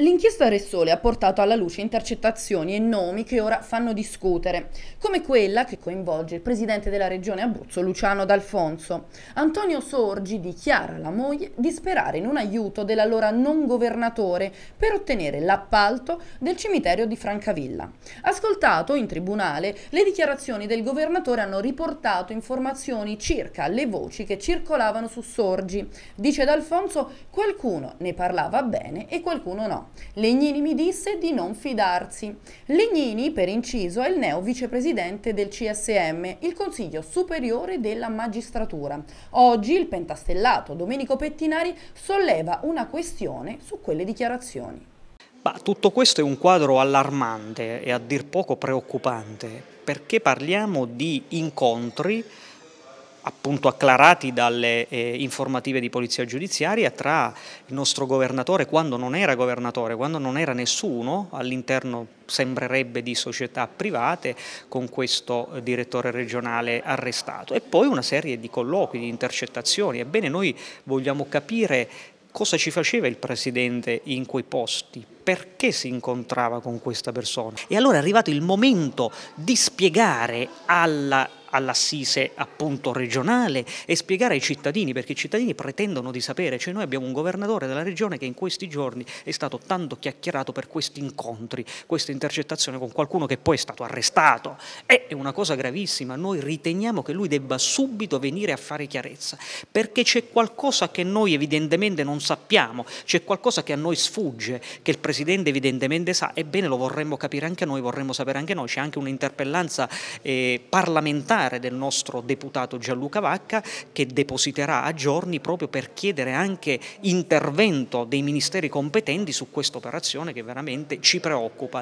L'inchiesta Sole ha portato alla luce intercettazioni e nomi che ora fanno discutere, come quella che coinvolge il presidente della regione Abruzzo Luciano D'Alfonso. Antonio Sorgi dichiara alla moglie di sperare in un aiuto dell'allora non governatore per ottenere l'appalto del cimitero di Francavilla. Ascoltato in tribunale, le dichiarazioni del governatore hanno riportato informazioni circa le voci che circolavano su Sorgi. Dice D'Alfonso qualcuno ne parlava bene e qualcuno no. Legnini mi disse di non fidarsi. Legnini, per inciso, è il neo vicepresidente del CSM, il Consiglio Superiore della Magistratura. Oggi il pentastellato Domenico Pettinari solleva una questione su quelle dichiarazioni. Ma tutto questo è un quadro allarmante e a dir poco preoccupante, perché parliamo di incontri appunto acclarati dalle eh, informative di polizia giudiziaria tra il nostro governatore quando non era governatore, quando non era nessuno all'interno sembrerebbe di società private con questo eh, direttore regionale arrestato e poi una serie di colloqui, di intercettazioni. Ebbene noi vogliamo capire cosa ci faceva il Presidente in quei posti, perché si incontrava con questa persona. E allora è arrivato il momento di spiegare alla all'assise appunto regionale e spiegare ai cittadini, perché i cittadini pretendono di sapere, cioè noi abbiamo un governatore della regione che in questi giorni è stato tanto chiacchierato per questi incontri, questa intercettazione con qualcuno che poi è stato arrestato, è una cosa gravissima, noi riteniamo che lui debba subito venire a fare chiarezza, perché c'è qualcosa che noi evidentemente non sappiamo, c'è qualcosa che a noi sfugge, che il Presidente Presidente evidentemente sa, ebbene lo vorremmo capire anche noi, vorremmo sapere anche noi, c'è anche un'interpellanza eh, parlamentare del nostro deputato Gianluca Vacca che depositerà a giorni proprio per chiedere anche intervento dei ministeri competenti su questa operazione che veramente ci preoccupa.